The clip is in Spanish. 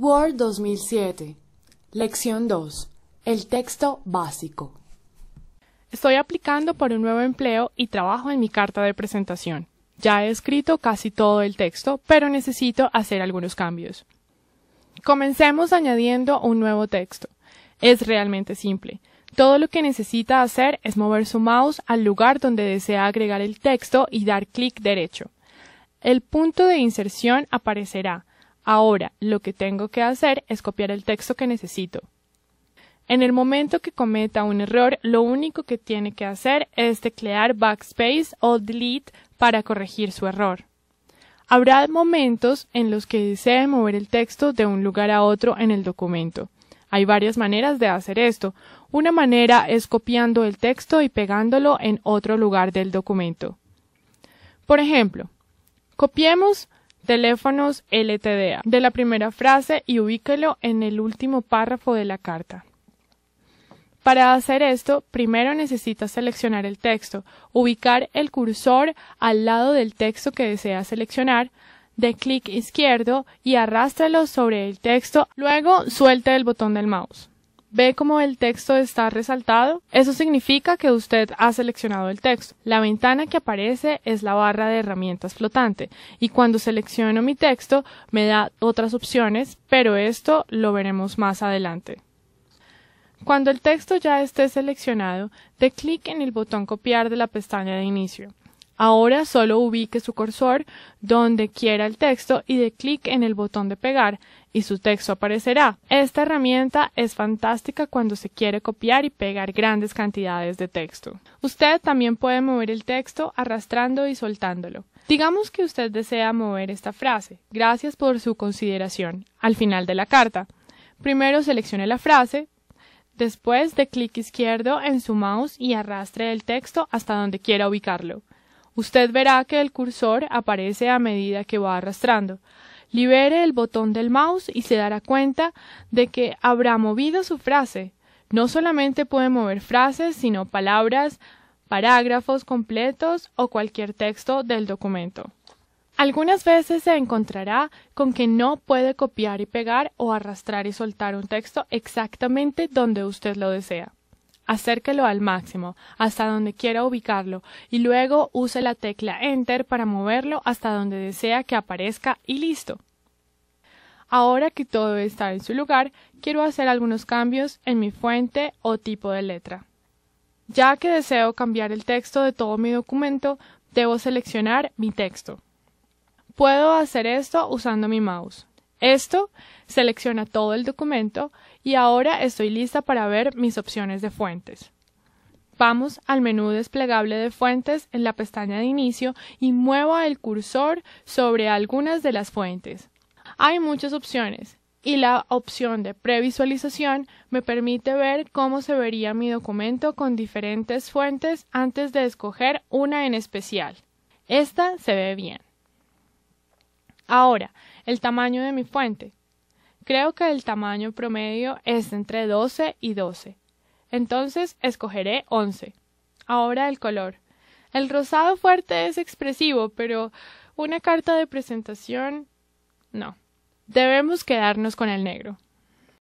Word 2007. Lección 2. El texto básico. Estoy aplicando por un nuevo empleo y trabajo en mi carta de presentación. Ya he escrito casi todo el texto, pero necesito hacer algunos cambios. Comencemos añadiendo un nuevo texto. Es realmente simple. Todo lo que necesita hacer es mover su mouse al lugar donde desea agregar el texto y dar clic derecho. El punto de inserción aparecerá Ahora lo que tengo que hacer es copiar el texto que necesito. En el momento que cometa un error, lo único que tiene que hacer es teclear backspace o delete para corregir su error. Habrá momentos en los que desee mover el texto de un lugar a otro en el documento. Hay varias maneras de hacer esto. Una manera es copiando el texto y pegándolo en otro lugar del documento. Por ejemplo, copiemos teléfonos LTDA de la primera frase y ubíquelo en el último párrafo de la carta. Para hacer esto, primero necesitas seleccionar el texto, ubicar el cursor al lado del texto que deseas seleccionar, de clic izquierdo y arrástralo sobre el texto, luego suelta el botón del mouse ve cómo el texto está resaltado, eso significa que usted ha seleccionado el texto. La ventana que aparece es la barra de herramientas flotante y cuando selecciono mi texto me da otras opciones, pero esto lo veremos más adelante. Cuando el texto ya esté seleccionado, dé clic en el botón copiar de la pestaña de inicio. Ahora solo ubique su cursor donde quiera el texto y de clic en el botón de pegar y su texto aparecerá. Esta herramienta es fantástica cuando se quiere copiar y pegar grandes cantidades de texto. Usted también puede mover el texto arrastrando y soltándolo. Digamos que usted desea mover esta frase. Gracias por su consideración. Al final de la carta. Primero seleccione la frase, Después de clic izquierdo en su mouse y arrastre el texto hasta donde quiera ubicarlo. Usted verá que el cursor aparece a medida que va arrastrando. Libere el botón del mouse y se dará cuenta de que habrá movido su frase. No solamente puede mover frases, sino palabras, parágrafos completos o cualquier texto del documento. Algunas veces se encontrará con que no puede copiar y pegar o arrastrar y soltar un texto exactamente donde usted lo desea acérquelo al máximo, hasta donde quiera ubicarlo, y luego use la tecla Enter para moverlo hasta donde desea que aparezca y listo. Ahora que todo está en su lugar, quiero hacer algunos cambios en mi fuente o tipo de letra. Ya que deseo cambiar el texto de todo mi documento, debo seleccionar mi texto. Puedo hacer esto usando mi mouse. Esto selecciona todo el documento y ahora estoy lista para ver mis opciones de fuentes. Vamos al menú desplegable de fuentes en la pestaña de inicio y muevo el cursor sobre algunas de las fuentes. Hay muchas opciones y la opción de previsualización me permite ver cómo se vería mi documento con diferentes fuentes antes de escoger una en especial. Esta se ve bien. Ahora, el tamaño de mi fuente. Creo que el tamaño promedio es entre 12 y 12. Entonces escogeré 11. Ahora el color. El rosado fuerte es expresivo, pero una carta de presentación no. Debemos quedarnos con el negro.